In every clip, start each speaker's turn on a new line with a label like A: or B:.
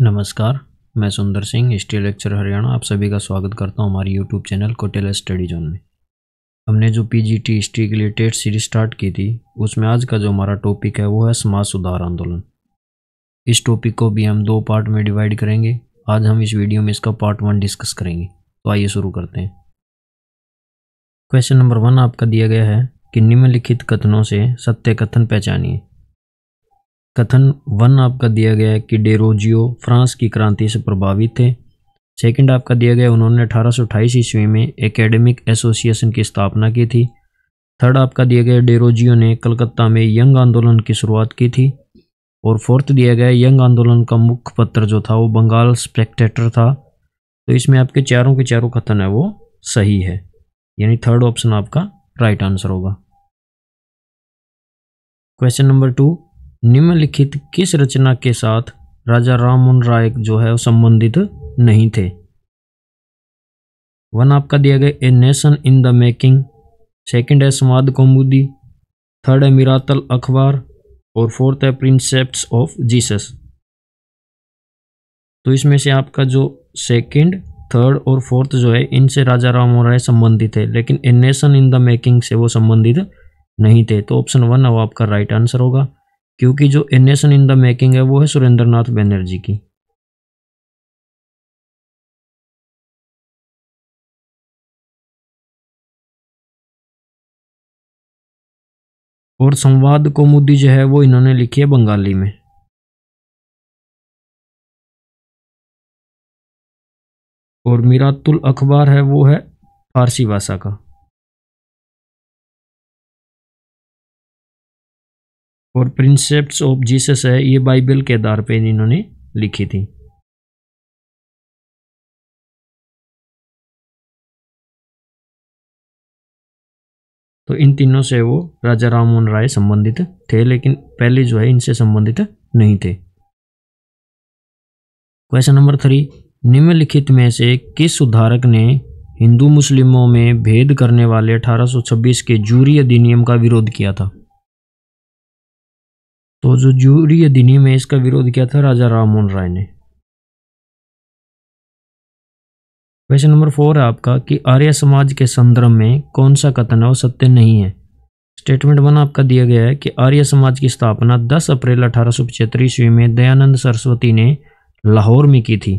A: नमस्कार मैं सुंदर सिंह हिस्ट्री लेक्चर हरियाणा आप सभी का स्वागत करता हूं हमारे YouTube channel Kotela study zone में हमने जो पीजीटी हिस्ट्री के लिए टेट सीरीज स्टार्ट की थी उसमें आज का जो हमारा टॉपिक है वो है समाज सुधार आंदोलन इस टॉपिक को भी हम दो पार्ट में डिवाइड करेंगे आज हम इस वीडियो में इसका पार्ट वन डिस्कस करेंगे तो आइए शुरू करते हैं क्वेश्चन नंबर वन आपका दिया गया है कि निम्नलिखित कथनों से सत्य कथन पहचानिए कथन वन आपका दिया गया है कि डेरोजियो फ्रांस की क्रांति से प्रभावित थे सेकंड आपका दिया गया उन्होंने अठारह ईस्वी में एकेडमिक एसोसिएशन की स्थापना की थी थर्ड आपका दिया गया डेरोजियो ने कलकत्ता में यंग आंदोलन की शुरुआत की थी और फोर्थ दिया गया यंग आंदोलन का मुख्य पत्र जो था वो बंगाल स्पेक्टेटर था तो इसमें आपके चारों के चारों कथन है वो सही है यानी थर्ड ऑप्शन आपका राइट आंसर होगा क्वेश्चन नंबर टू निम्नलिखित किस रचना के साथ राजा राममोहन राय जो है वो संबंधित नहीं थे वन आपका दिया गया A nation in the making second है समाद कौमुदी थर्ड है मिरातल अखबार और फोर्थ है प्रिंसेप्ट ऑफ जीसस तो इसमें से आपका जो सेकंड थर्ड और फोर्थ जो है इनसे राजा राम राय संबंधित है लेकिन A nation in the making से वो संबंधित नहीं थे तो ऑप्शन वन अब आपका राइट आंसर होगा क्योंकि जो एनेशन इन द मेकिंग है
B: वो है सुरेंद्र नाथ बैनर्जी की और संवाद कौमुदी जो है वो इन्होंने लिखी है बंगाली में और मीरातुल अखबार है वो है फारसी भाषा का और प्रिंसेप्ट ऑफ जीसस है ये बाइबल के आधार पर इन्होंने लिखी थी तो इन तीनों से वो राजा राम मोहन राय संबंधित थे लेकिन पहले जो है इनसे संबंधित नहीं थे
A: क्वेश्चन नंबर थ्री निम्नलिखित में से किस सुधारक ने हिंदू मुस्लिमों में भेद करने वाले 1826 के जूरी अधिनियम
B: का विरोध किया था तो जो जूरी अधिनियम है इसका विरोध किया था राजा राम मोहन राय ने
A: क्वेश्चन नंबर फोर है आपका कि आर्य समाज के संदर्भ में कौन सा कथन है वो सत्य नहीं है स्टेटमेंट वन आपका दिया गया है कि आर्य समाज की स्थापना 10 अप्रैल अठारह सौ पचहत्तर ईस्वी में दयानंद सरस्वती ने लाहौर में की थी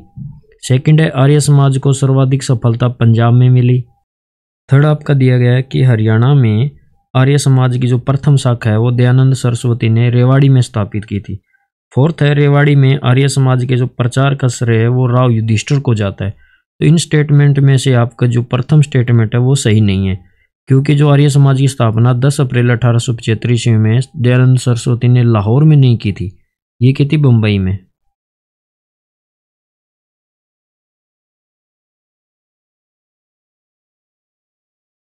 A: सेकंड है आर्य समाज को सर्वाधिक सफलता पंजाब में मिली थर्ड आपका दिया गया है कि हरियाणा में आर्य समाज की जो प्रथम शाखा है वो दयानंद सरस्वती ने रेवाड़ी में स्थापित की थी फोर्थ है रेवाड़ी में आर्य समाज के जो प्रचार का श्रेय है वो राव युधिष्ठिर को जाता है तो इन स्टेटमेंट में से आपका जो प्रथम स्टेटमेंट है वो सही नहीं है क्योंकि जो आर्य समाज की स्थापना 10 अप्रैल अठारह सौ पचहत्तर ईस्वी में दयानंद सरस्वती ने लाहौर में नहीं की थी ये की थी
B: बम्बई में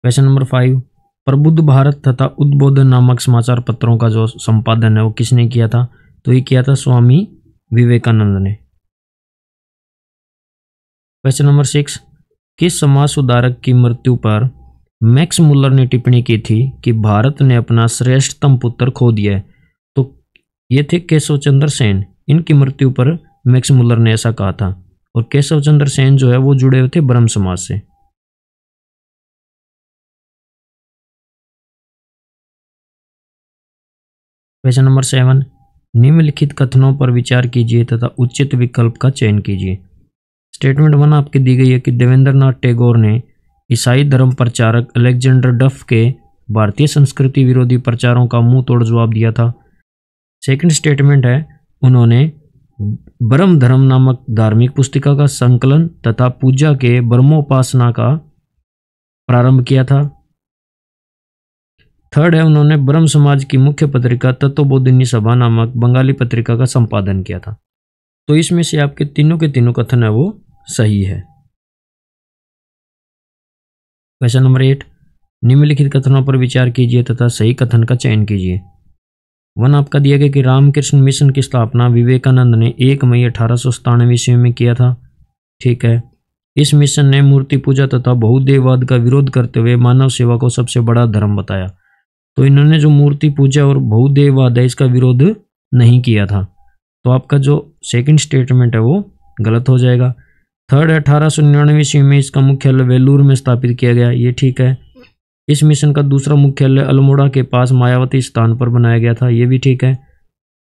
B: क्वेश्चन नंबर फाइव प्रबुद्ध भारत
A: तथा उद्बोधन नामक समाचार पत्रों का जो संपादन है वो किसने किया था तो ये किया था स्वामी विवेकानंद ने क्वेश्चन नंबर सिक्स किस समाज सुधारक की मृत्यु पर मैक्स मुलर ने टिप्पणी की थी कि भारत ने अपना श्रेष्ठतम पुत्र खो दिया है तो ये थे केशव चंद्र सेन इनकी मृत्यु पर मैक्स मुलर ने ऐसा कहा था और केशव चंद्र सेन जो है वो जुड़े हुए थे
B: ब्रह्म समाज से प्रश्न नंबर सेवन निम्नलिखित कथनों पर
A: विचार कीजिए तथा उचित विकल्प का चयन कीजिए स्टेटमेंट वन आपकी दी गई है कि देवेंद्र नाथ टैगोर ने ईसाई धर्म प्रचारक अलेक्जेंडर डफ के भारतीय संस्कृति विरोधी प्रचारों का मुंह तोड़ जवाब दिया था सेकंड स्टेटमेंट है उन्होंने ब्रह्म धर्म नामक धार्मिक पुस्तिका का संकलन तथा पूजा के ब्रह्मोपासना का प्रारंभ किया था थर्ड है उन्होंने ब्रह्म समाज की मुख्य पत्रिका तत्वबोधिनी सभा नामक बंगाली पत्रिका का संपादन किया था तो इसमें से आपके तीनों के तीनों कथन है वो सही है क्वेश्चन नंबर एट निम्नलिखित कथनों पर विचार कीजिए तथा सही कथन का चयन कीजिए वन आपका दिया गया कि रामकृष्ण मिशन की स्थापना विवेकानंद ने एक मई अठारह सौ ईस्वी में किया था ठीक है इस मिशन ने मूर्ति पूजा तथा बहुदेववाद का विरोध करते हुए मानव सेवा को सबसे बड़ा धर्म बताया तो इन्होंने जो मूर्ति पूजा और बहुदेववाद है इसका विरोध नहीं किया था तो आपका जो सेकंड स्टेटमेंट है वो गलत हो जाएगा थर्ड अठारह सौ निन्यानवे ईस्वी में इसका मुख्यालय वेलूर में स्थापित किया गया ये ठीक है इस मिशन का दूसरा मुख्यालय अल्मोड़ा के पास मायावती स्थान पर बनाया गया था ये भी ठीक है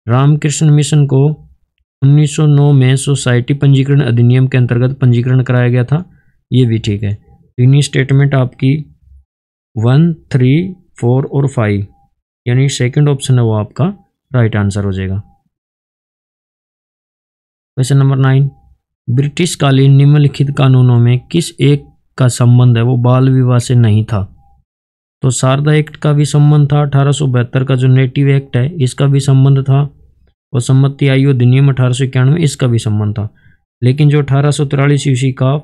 A: रामकृष्ण मिशन को 1909 में सोसाइटी पंजीकरण अधिनियम के अंतर्गत पंजीकरण कराया गया था ये भी ठीक है इन्हीं स्टेटमेंट आपकी वन थ्री फोर और फाइव यानी सेकंड ऑप्शन है वो आपका राइट आंसर हो जाएगा क्वेश्चन नंबर नाइन ब्रिटिश कालीन निम्नलिखित कानूनों में किस एक का संबंध है वो बाल विवाह से नहीं था तो शारदा एक्ट का भी संबंध था अठारह का जो नेटिव एक्ट है इसका भी संबंध था और सम्मति आयु अधिनियम अठारह इसका भी संबंध था लेकिन जो अठारह ईस्वी का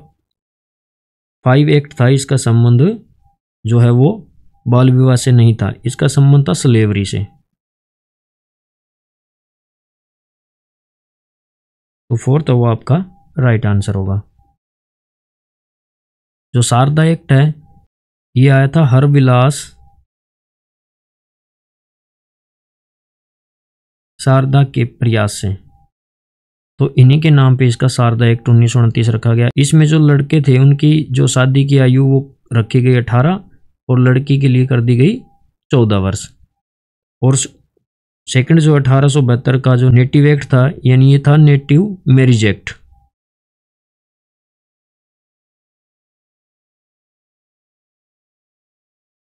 A: फाइव एक्ट था इसका संबंध जो है वो बाल विवाह से नहीं था
B: इसका संबंध था स्लेवरी से तो फोर्थ वो आपका राइट आंसर होगा जो शारदा एक्ट है ये आया था हर विलास शारदा के प्रयास से
A: तो इन्हीं के नाम पे इसका शारदा एक्ट उन्नीस रखा गया इसमें जो लड़के थे उनकी जो शादी की आयु वो रखी गई अठारह और लड़की के लिए कर दी गई चौदह वर्ष और सेकंड जो अठारह का जो नेटिव एक्ट था
B: यानी ये था नेटिव मैरिज एक्ट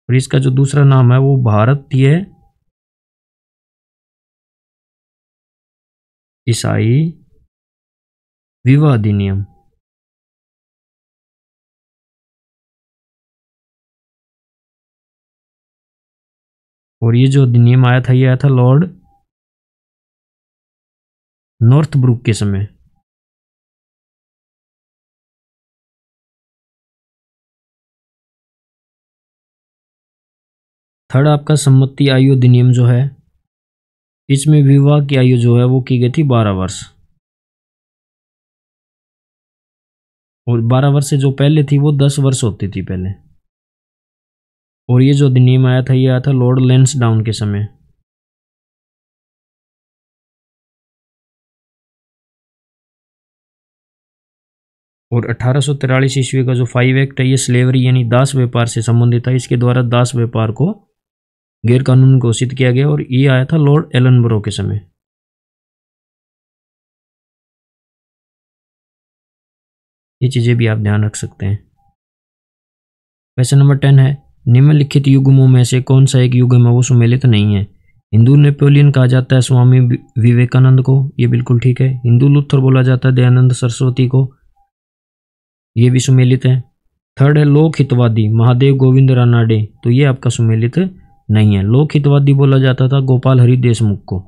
B: और इसका जो दूसरा नाम है वो भारतीय ईसाई विवाह अधिनियम और ये जो अधिनियम आया था ये आया था लॉर्ड नॉर्थ ब्रुक के समय थर्ड आपका सम्मति आयु अधिनियम जो है इसमें विवाह की आयु जो है वो की गई थी बारह वर्ष और बारह वर्ष से जो पहले थी वो दस वर्ष होती थी पहले और ये जो अधिनियम आया था ये आया था लॉर्ड लेंस डाउन के समय और अठारह ईस्वी का
A: जो फाइव एक्ट है ये स्लेवरी यानी दास व्यापार से संबंधित था इसके द्वारा दास व्यापार को
B: गैरकानून घोषित किया गया और ये आया था लॉर्ड एलनब्रो के समय ये चीज़ें भी आप ध्यान रख सकते हैं क्वेश्चन नंबर टेन है निम्नलिखित युगमों में से कौन सा एक युगम
A: है वो सुमेलित नहीं है हिंदू नेपोलियन कहा जाता है स्वामी विवेकानंद को ये बिल्कुल ठीक है हिंदू लुथर बोला जाता है दयानंद सरस्वती को ये भी सुमेलित है थर्ड है लोक हितवादी महादेव गोविंद रानाडे तो ये आपका सुमेलित नहीं है
B: लोक हितवादी बोला जाता था गोपाल हरि देशमुख को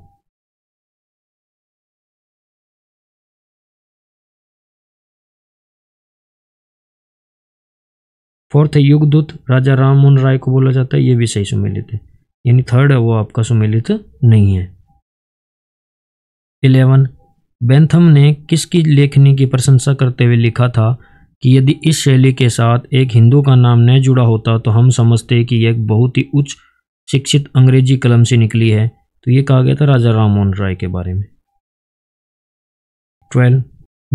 B: फोर्थ है युगदूत राजा राम मोहन राय को बोला जाता है ये भी सही सुमेलित है
A: यानी थर्ड है वो आपका सुमेलित नहीं है इलेवन बेंथम ने किसकी लेखनी की प्रशंसा करते हुए लिखा था कि यदि इस शैली के साथ एक हिंदू का नाम न जुड़ा होता तो हम समझते कि यह बहुत ही उच्च शिक्षित अंग्रेजी कलम से निकली है तो ये कहा गया था राजा राम मोहन राय के बारे में ट्वेल्व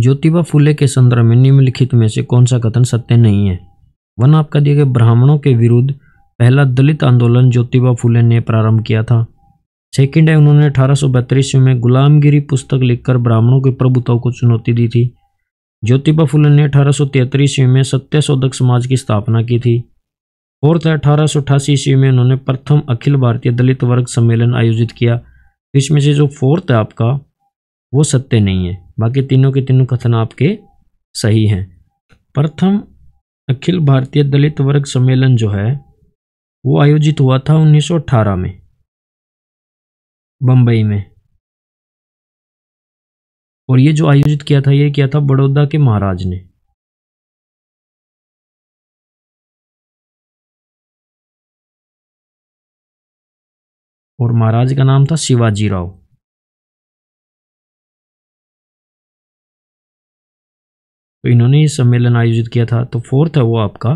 A: ज्योतिबा फूले के संदर्भ में निम्नलिखित में से कौन सा कथन सत्य नहीं है वन आपका दिया गया ब्राह्मणों के विरुद्ध पहला दलित आंदोलन ज्योतिबा फुले ने प्रारंभ किया था सेकंड है उन्होंने अठारह में गुलामगिरी पुस्तक लिखकर ब्राह्मणों के प्रभुताओं को चुनौती दी थी ज्योतिबा फुले ने अठारह ईस्वी में सत्य शोधक समाज की स्थापना की थी फोर्थ है अठारह ईस्वी में उन्होंने प्रथम अखिल भारतीय दलित वर्ग सम्मेलन आयोजित किया इसमें से जो फोर्थ है आपका वो सत्य नहीं है बाकी तीनों के तीनों कथन आपके सही हैं प्रथम
B: अखिल भारतीय दलित वर्ग सम्मेलन जो है वो आयोजित हुआ था 1918 में बंबई में और ये जो आयोजित किया था ये किया था बड़ौदा के महाराज ने और महाराज का नाम था शिवाजी राव तो इन्होंने ये सम्मेलन आयोजित किया था तो फोर्थ है वो आपका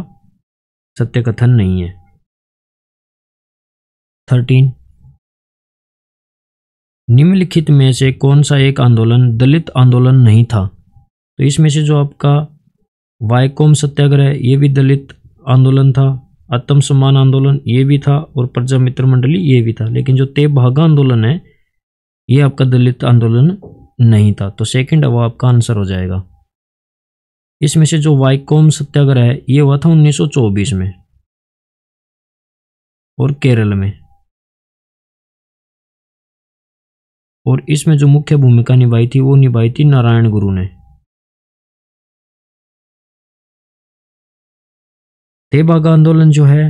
B: सत्य कथन नहीं है थर्टीन निम्नलिखित में से कौन सा एक आंदोलन
A: दलित आंदोलन नहीं था तो इसमें से जो आपका वायकोम सत्याग्रह ये भी दलित आंदोलन था आत्म सम्मान आंदोलन ये भी था और प्रजा मित्र मंडली ये भी था लेकिन जो ते भागा आंदोलन है ये आपका दलित आंदोलन नहीं था तो सेकंड अब आपका आंसर हो जाएगा इसमें से जो वाइकोम सत्याग्रह
B: है ये हुआ था 1924 में और केरल में और इसमें जो मुख्य भूमिका निभाई थी वो निभाई थी नारायण गुरु ने तेबाग आंदोलन जो है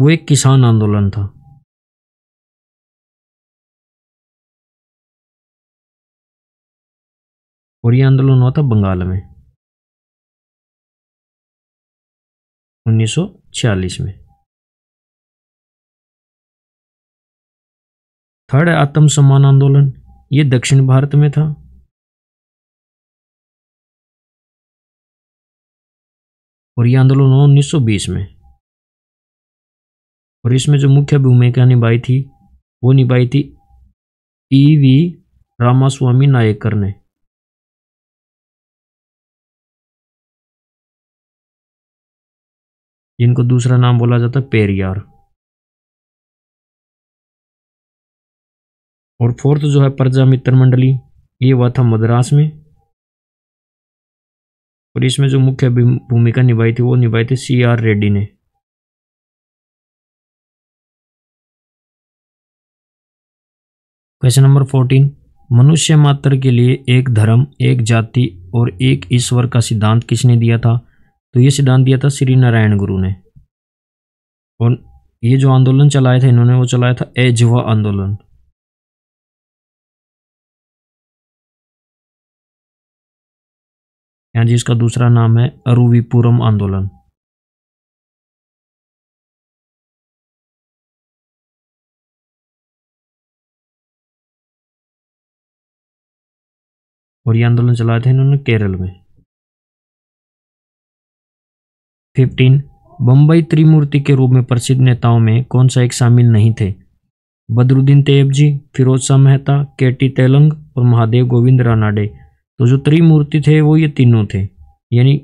B: वो एक किसान आंदोलन था और ये आंदोलन हुआ था बंगाल में 1946 में थर्ड आत्म सम्मान आंदोलन ये दक्षिण भारत में था और यह आंदोलन हुआ 1920 में और इसमें जो मुख्य भूमिका निभाई थी वो निभाई थी ई वी रामास्वामी नायकर ने जिनको दूसरा नाम बोला जाता है पेरियार और फोर्थ जो है प्रजा मित्र मंडली ये हुआ था मद्रास में और इसमें जो मुख्य भूमिका निभाई थी वो निभाई थी सी आर रेड्डी ने क्वेश्चन नंबर फोर्टीन मनुष्य मात्र के लिए
A: एक धर्म एक जाति और एक ईश्वर का सिद्धांत किसने दिया था तो ये सिद्धांत दिया
B: था श्री नारायण गुरु ने और ये जो आंदोलन चलाया था इन्होंने वो चलाया था एजवा आंदोलन यहाँ जी इसका दूसरा नाम है अरुविपुरम आंदोलन और ये आंदोलन चलाए थे इन्होंने केरल में
A: फिफ्टीन बम्बई त्रिमूर्ति के रूप में प्रसिद्ध नेताओं में कौन सा एक शामिल नहीं थे बदरुद्दीन तेब जी फिरोज शाह मेहता के टी तेलंग और महादेव गोविंद रानाडे तो जो त्रिमूर्ति थे वो ये तीनों थे यानी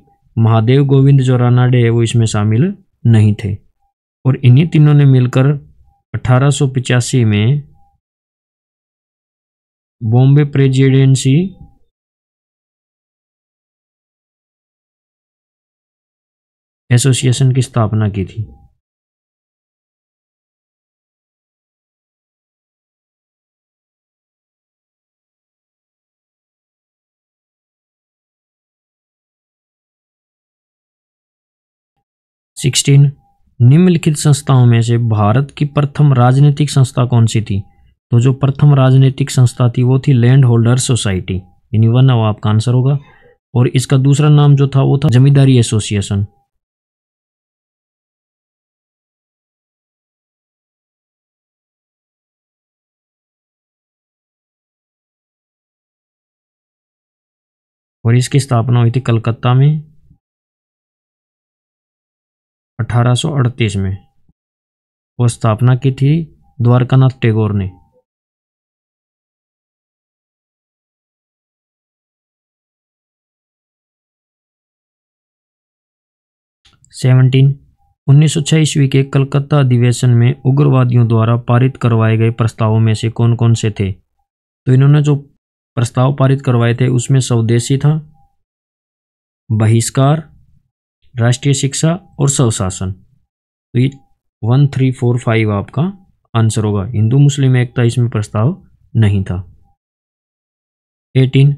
A: महादेव गोविंद जो रानाडे है वो इसमें शामिल नहीं थे और इन्हीं तीनों ने मिलकर अठारह
B: में बॉम्बे प्रेजिडेंसी एसोसिएशन की स्थापना की थी सिक्सटीन निम्नलिखित संस्थाओं में से भारत की प्रथम राजनीतिक
A: संस्था कौन सी थी तो जो प्रथम राजनीतिक संस्था थी वो थी लैंड होल्डर सोसाइटी यानी
B: वन आपका आंसर होगा और इसका दूसरा नाम जो था वो था जमींदारी एसोसिएशन और इसकी स्थापना हुई थी कलकत्ता में 1838 में और स्थापना की थी द्वारकानाथ टैगोर ने सेवनटीन 1906 ईस्वी के कलकत्ता अधिवेशन में उग्रवादियों द्वारा पारित
A: करवाए गए प्रस्तावों में से कौन कौन से थे तो इन्होंने जो प्रस्ताव पारित करवाए थे उसमें स्वदेशी था बहिष्कार राष्ट्रीय शिक्षा और स्वशासन तो ये वन थ्री फोर फाइव आपका आंसर होगा हिंदू मुस्लिम एकता इसमें प्रस्ताव नहीं था एटीन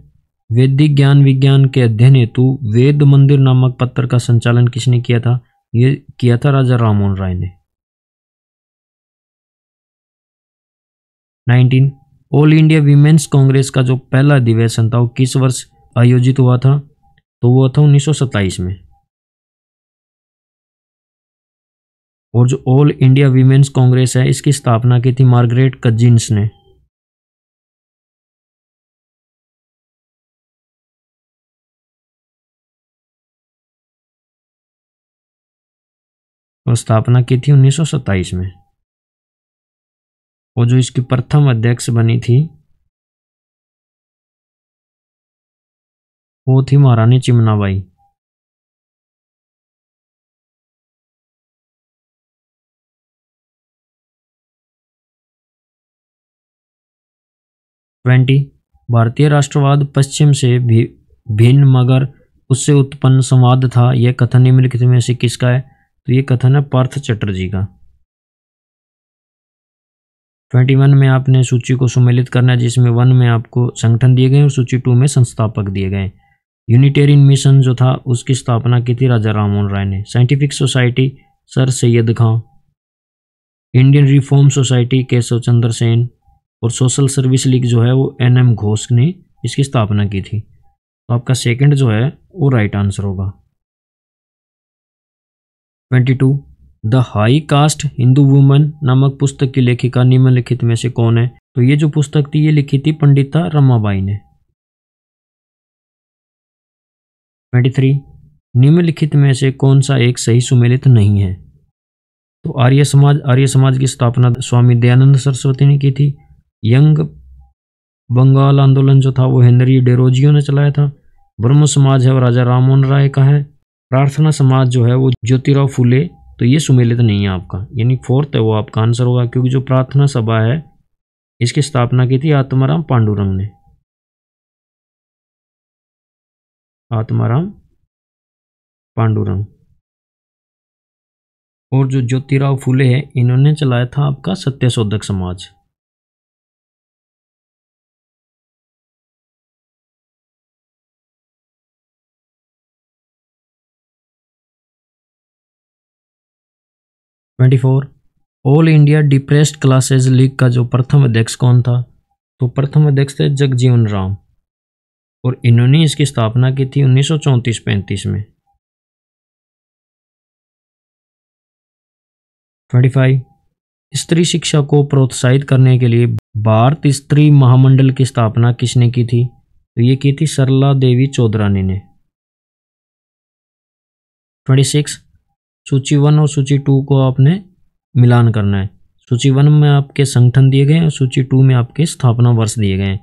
A: वैदिक ज्ञान विज्ञान के अध्ययन हेतु वेद मंदिर नामक पत्र का संचालन किसने किया था ये किया था राजा राममोहन राय ने nineteen All India Women's Congress का जो पहला अधिवेशन था वो किस वर्ष आयोजित हुआ था तो वो था उन्नीस में
B: और जो ऑल इंडिया वीमेंस कांग्रेस है इसकी स्थापना की थी मार्गरेट कजिन्स ने और स्थापना की थी उन्नीस में वो जो इसकी प्रथम अध्यक्ष बनी थी वो थी महारानी चिमनाबाई ट्वेंटी भारतीय राष्ट्रवाद
A: पश्चिम से भी भिन्न मगर उससे उत्पन्न संवाद था यह कथन निम्नलिखित में से किसका है तो ये कथन है पार्थ चटर्जी का ट्वेंटी वन में आपने सूची को सुमेलित करना है जिसमें वन में आपको संगठन दिए गए और सूची टू में संस्थापक दिए गए यूनिटेरियन मिशन जो था उसकी स्थापना की थी राजा राम राय ने scientific society sir Syed Khan Indian reform society Keshav Chandra Sen और सोशल सर्विस लीग जो है वो एन एम घोष ने इसकी स्थापना की थी तो आपका सेकंड जो है वो राइट आंसर होगा twenty two the high caste Hindu woman नामक पुस्तक की लेखिका निम्नलिखित में से कौन है तो ये जो पुस्तक थी ये लिखी थी पंडिता रमाबाई ने ट्वेंटी थ्री निम्नलिखित में से कौन सा एक सही सुमेलित नहीं है तो आर्य समाज आर्य समाज की स्थापना स्वामी दयानंद सरस्वती ने की थी यंग बंगाल आंदोलन जो था वो हेनरी डेरोजियो ने चलाया था ब्रह्म समाज है वो राजा राम राय का है प्रार्थना समाज जो है वो ज्योतिराव फुले तो ये सुमेलित तो नहीं है आपका यानी फोर्थ है वो आपका आंसर होगा क्योंकि जो प्रार्थना
B: सभा है इसकी स्थापना की थी आत्माराम पांडुरंग ने आत्माराम पांडुरंग और जो ज्योतिराव फूले हैं इन्होंने चलाया था आपका Satyashodhak Samaj twenty four All India Depressed Classes
A: League का जो प्रथम अध्यक्ष कौन था तो प्रथम अध्यक्ष थे जगजीवन राम
B: और इन्होंने इसकी स्थापना की थी उन्नीस सौ में ट्वेंटी फाइव स्त्री शिक्षा को
A: प्रोत्साहित करने के लिए भारत स्त्री महामंडल की स्थापना किसने की थी तो ये की थी सरला देवी चौधरानी ने ट्वेंटी सिक्स सूची वन और सूची टू को आपने मिलान करना है सूची वन में आपके संगठन दिए गए और सूची टू में आपके स्थापना वर्ष दिए गए हैं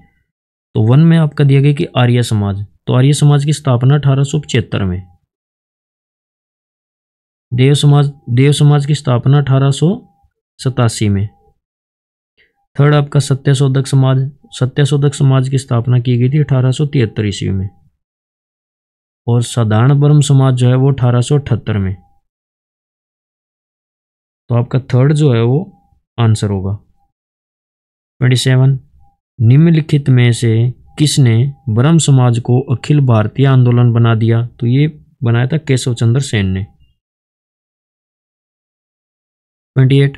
A: तो वन में आपका दिया गया कि आर्य समाज तो आर्य समाज की स्थापना अठारह में देव समाज देव समाज की स्थापना अठारह में थर्ड आपका सत्यशोधक समाज सत्यशोधक समाज की स्थापना की गई थी अठारह सौ ईस्वी में और साधारण ब्रह्म समाज जो है वो अठारह में
B: तो आपका थर्ड जो है वो आंसर होगा ट्वेंटी सेवन निम्नलिखित में से किसने ब्रह्म
A: समाज को अखिल भारतीय आंदोलन बना दिया तो ये बनाया था केशव चंद्र सेन ने ट्वेंटी एट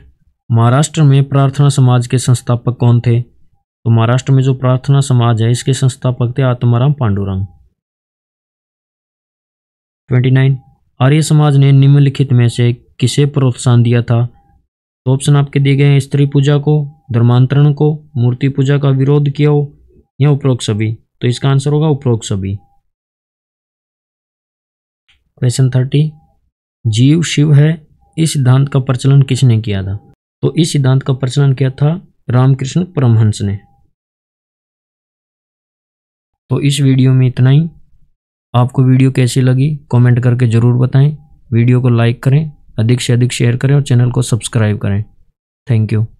A: महाराष्ट्र में प्रार्थना समाज के संस्थापक कौन थे तो महाराष्ट्र में जो प्रार्थना समाज है इसके संस्थापक थे आत्माराम पांडुरंग ट्वेंटी नाइन आर्य समाज ने निम्नलिखित में से किसे प्रोत्साहन दिया था तो ऑप्शन आपके दिए गए हैं स्त्री पूजा को धर्मांतरण को मूर्ति पूजा का विरोध किया हो या उपरोक्त सभी तो इसका आंसर होगा उपरोक्त सभी क्वेश्चन थर्टी जीव शिव है इस सिद्धांत का प्रचलन किसने किया था तो इस सिद्धांत का प्रचलन किया था रामकृष्ण परमहंस ने तो इस वीडियो में इतना ही आपको वीडियो कैसी लगी कमेंट करके ज़रूर बताएं वीडियो को
B: लाइक करें अधिक से अधिक शेयर करें और चैनल को सब्सक्राइब करें थैंक यू